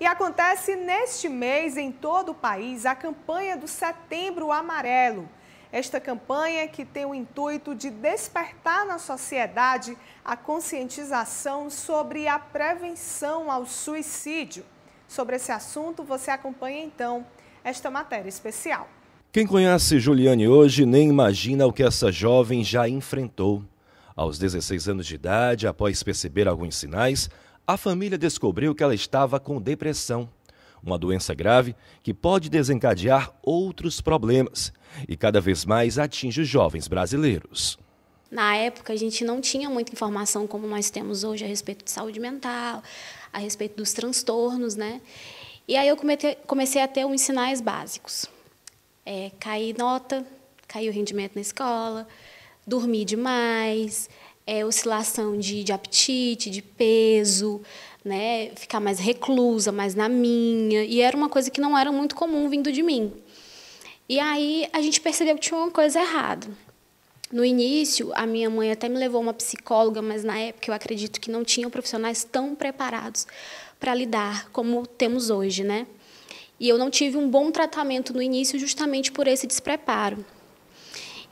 E acontece neste mês em todo o país a campanha do Setembro Amarelo. Esta campanha que tem o intuito de despertar na sociedade a conscientização sobre a prevenção ao suicídio. Sobre esse assunto, você acompanha então esta matéria especial. Quem conhece Juliane hoje nem imagina o que essa jovem já enfrentou. Aos 16 anos de idade, após perceber alguns sinais, a família descobriu que ela estava com depressão, uma doença grave que pode desencadear outros problemas e cada vez mais atinge os jovens brasileiros. Na época, a gente não tinha muita informação como nós temos hoje a respeito de saúde mental, a respeito dos transtornos, né? E aí eu comecei a ter uns sinais básicos. É, nota, nota, o rendimento na escola, dormir demais, é, oscilação de, de apetite, de peso, né, ficar mais reclusa, mais na minha. E era uma coisa que não era muito comum vindo de mim. E aí a gente percebeu que tinha uma coisa errada. No início, a minha mãe até me levou uma psicóloga, mas na época eu acredito que não tinham profissionais tão preparados para lidar como temos hoje, né? E eu não tive um bom tratamento no início justamente por esse despreparo.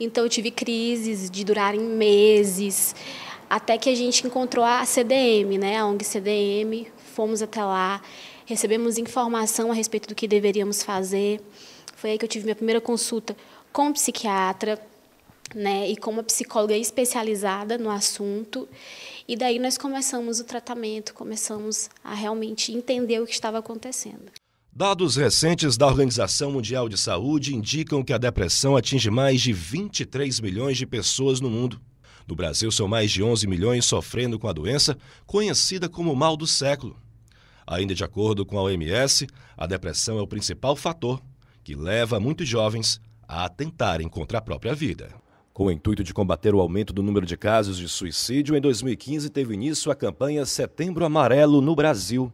Então eu tive crises de durarem meses, até que a gente encontrou a CDM, né, a ONG CDM, fomos até lá, recebemos informação a respeito do que deveríamos fazer. Foi aí que eu tive minha primeira consulta com um psiquiatra, né, e com uma psicóloga especializada no assunto. E daí nós começamos o tratamento, começamos a realmente entender o que estava acontecendo. Dados recentes da Organização Mundial de Saúde indicam que a depressão atinge mais de 23 milhões de pessoas no mundo. No Brasil, são mais de 11 milhões sofrendo com a doença, conhecida como mal do século. Ainda de acordo com a OMS, a depressão é o principal fator que leva muitos jovens a atentarem contra a própria vida. Com o intuito de combater o aumento do número de casos de suicídio, em 2015 teve início a campanha Setembro Amarelo no Brasil.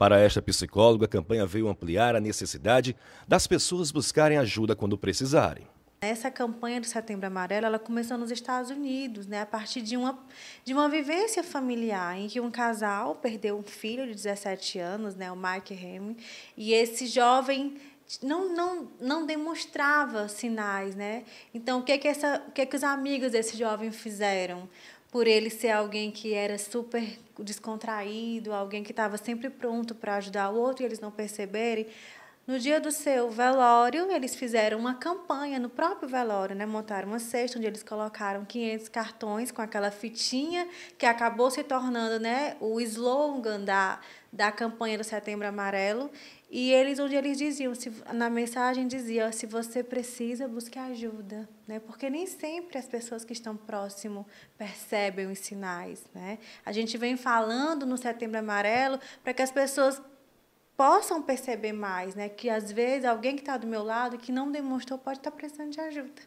Para esta psicóloga, a campanha veio ampliar a necessidade das pessoas buscarem ajuda quando precisarem. Essa campanha do Setembro Amarelo, ela começou nos Estados Unidos, né, a partir de uma, de uma vivência familiar em que um casal perdeu um filho de 17 anos, né, o Mike Hemming, e esse jovem não, não, não demonstrava sinais, né? Então, o que é que essa, o que é que os amigos desse jovem fizeram? por ele ser alguém que era super descontraído, alguém que estava sempre pronto para ajudar o outro e eles não perceberem. No dia do seu velório, eles fizeram uma campanha no próprio velório, né? Montaram uma cesta onde eles colocaram 500 cartões com aquela fitinha que acabou se tornando, né, o slogan da, da campanha do Setembro Amarelo. E eles, onde eles diziam, se, na mensagem dizia, se você precisa, busque ajuda, né? Porque nem sempre as pessoas que estão próximo percebem os sinais, né? A gente vem falando no Setembro Amarelo para que as pessoas possam perceber mais, né? Que às vezes alguém que está do meu lado que não demonstrou pode estar tá precisando de ajuda.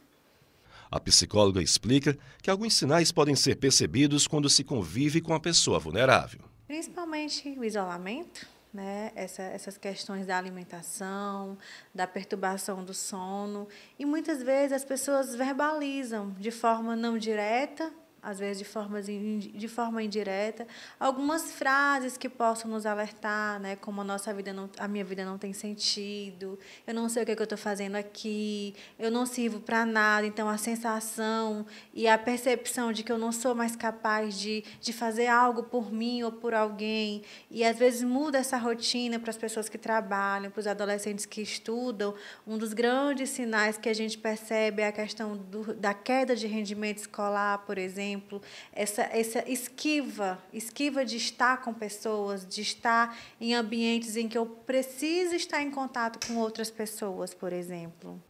A psicóloga explica que alguns sinais podem ser percebidos quando se convive com a pessoa vulnerável. Principalmente o isolamento, né? Essa, essas questões da alimentação, da perturbação do sono. E muitas vezes as pessoas verbalizam de forma não direta, às vezes de, de forma indireta, algumas frases que possam nos alertar, né? Como a nossa vida não, a minha vida não tem sentido, eu não sei o que, é que eu estou fazendo aqui, eu não sirvo para nada. Então a sensação e a percepção de que eu não sou mais capaz de, de fazer algo por mim ou por alguém e às vezes muda essa rotina para as pessoas que trabalham, para os adolescentes que estudam. Um dos grandes sinais que a gente percebe é a questão do, da queda de rendimento escolar, por exemplo exemplo, essa, essa esquiva, esquiva de estar com pessoas, de estar em ambientes em que eu preciso estar em contato com outras pessoas, por exemplo.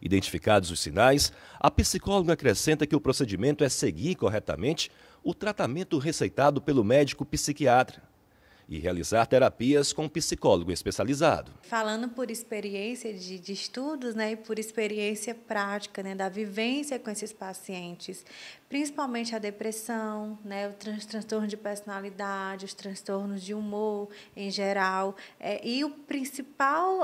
Identificados os sinais, a psicóloga acrescenta que o procedimento é seguir corretamente o tratamento receitado pelo médico psiquiatra e realizar terapias com um psicólogo especializado. Falando por experiência de, de estudos né, e por experiência prática, né, da vivência com esses pacientes, principalmente a depressão, né, o tran transtorno de personalidade, os transtornos de humor em geral. É, e o principal,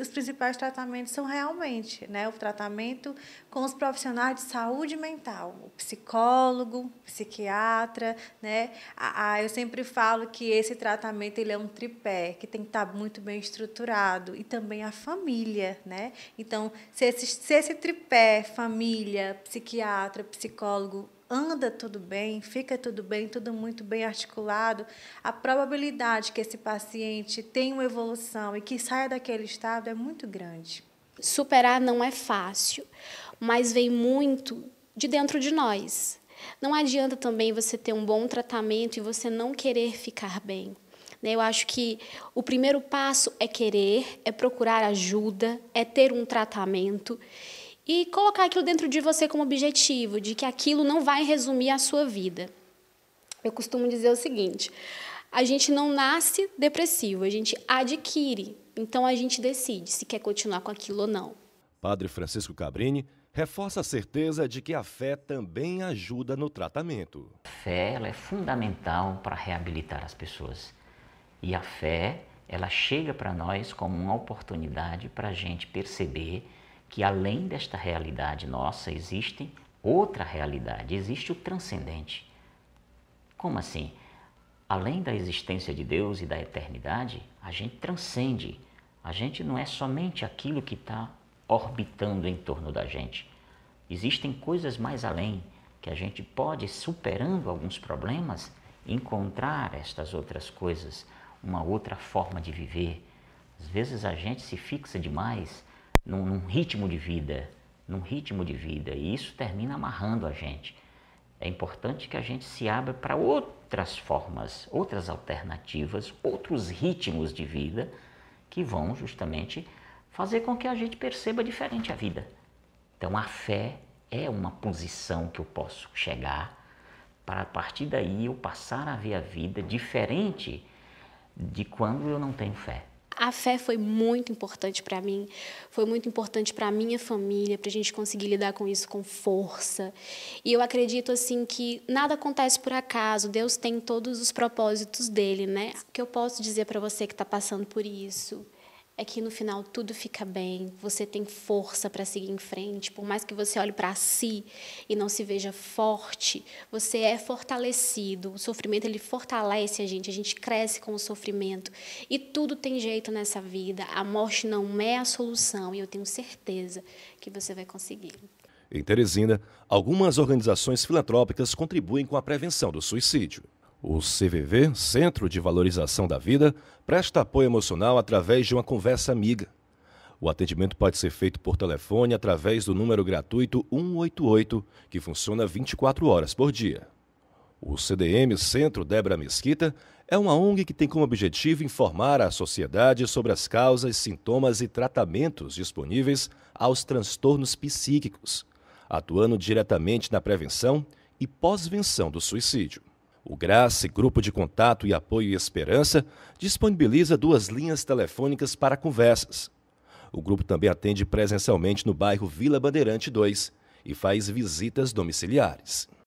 os principais tratamentos são realmente né, o tratamento com os profissionais de saúde mental, o psicólogo, o psiquiatra. Né? a eu sempre falo que esse tratamento tratamento ele é um tripé que tem que estar tá muito bem estruturado e também a família, né? Então, se esse, se esse tripé, família, psiquiatra, psicólogo, anda tudo bem, fica tudo bem, tudo muito bem articulado, a probabilidade que esse paciente tenha uma evolução e que saia daquele estado é muito grande. Superar não é fácil, mas vem muito de dentro de nós. Não adianta também você ter um bom tratamento e você não querer ficar bem. Né? Eu acho que o primeiro passo é querer, é procurar ajuda, é ter um tratamento e colocar aquilo dentro de você como objetivo, de que aquilo não vai resumir a sua vida. Eu costumo dizer o seguinte: a gente não nasce depressivo, a gente adquire. Então a gente decide se quer continuar com aquilo ou não. Padre Francisco Cabrini reforça a certeza de que a fé também ajuda no tratamento. A fé ela é fundamental para reabilitar as pessoas. E a fé, ela chega para nós como uma oportunidade para a gente perceber que além desta realidade nossa, existe outra realidade, existe o transcendente. Como assim? Além da existência de Deus e da eternidade, a gente transcende. A gente não é somente aquilo que está orbitando em torno da gente. Existem coisas mais além que a gente pode, superando alguns problemas, encontrar estas outras coisas, uma outra forma de viver. Às vezes a gente se fixa demais num, num ritmo de vida, num ritmo de vida, e isso termina amarrando a gente. É importante que a gente se abra para outras formas, outras alternativas, outros ritmos de vida que vão justamente fazer com que a gente perceba diferente a vida. Então a fé é uma posição que eu posso chegar para a partir daí eu passar a ver a vida diferente de quando eu não tenho fé. A fé foi muito importante para mim, foi muito importante para minha família, para a gente conseguir lidar com isso com força. E eu acredito assim que nada acontece por acaso, Deus tem todos os propósitos dele, né? O que eu posso dizer para você que está passando por isso? é que no final tudo fica bem, você tem força para seguir em frente, por mais que você olhe para si e não se veja forte, você é fortalecido. O sofrimento ele fortalece a gente, a gente cresce com o sofrimento e tudo tem jeito nessa vida. A morte não é a solução e eu tenho certeza que você vai conseguir. Em Teresina, algumas organizações filantrópicas contribuem com a prevenção do suicídio. O CVV, Centro de Valorização da Vida, presta apoio emocional através de uma conversa amiga. O atendimento pode ser feito por telefone através do número gratuito 188, que funciona 24 horas por dia. O CDM Centro Débora Mesquita é uma ONG que tem como objetivo informar a sociedade sobre as causas, sintomas e tratamentos disponíveis aos transtornos psíquicos, atuando diretamente na prevenção e pós-venção do suicídio. O Grace, Grupo de Contato e Apoio e Esperança, disponibiliza duas linhas telefônicas para conversas. O grupo também atende presencialmente no bairro Vila Bandeirante 2 e faz visitas domiciliares.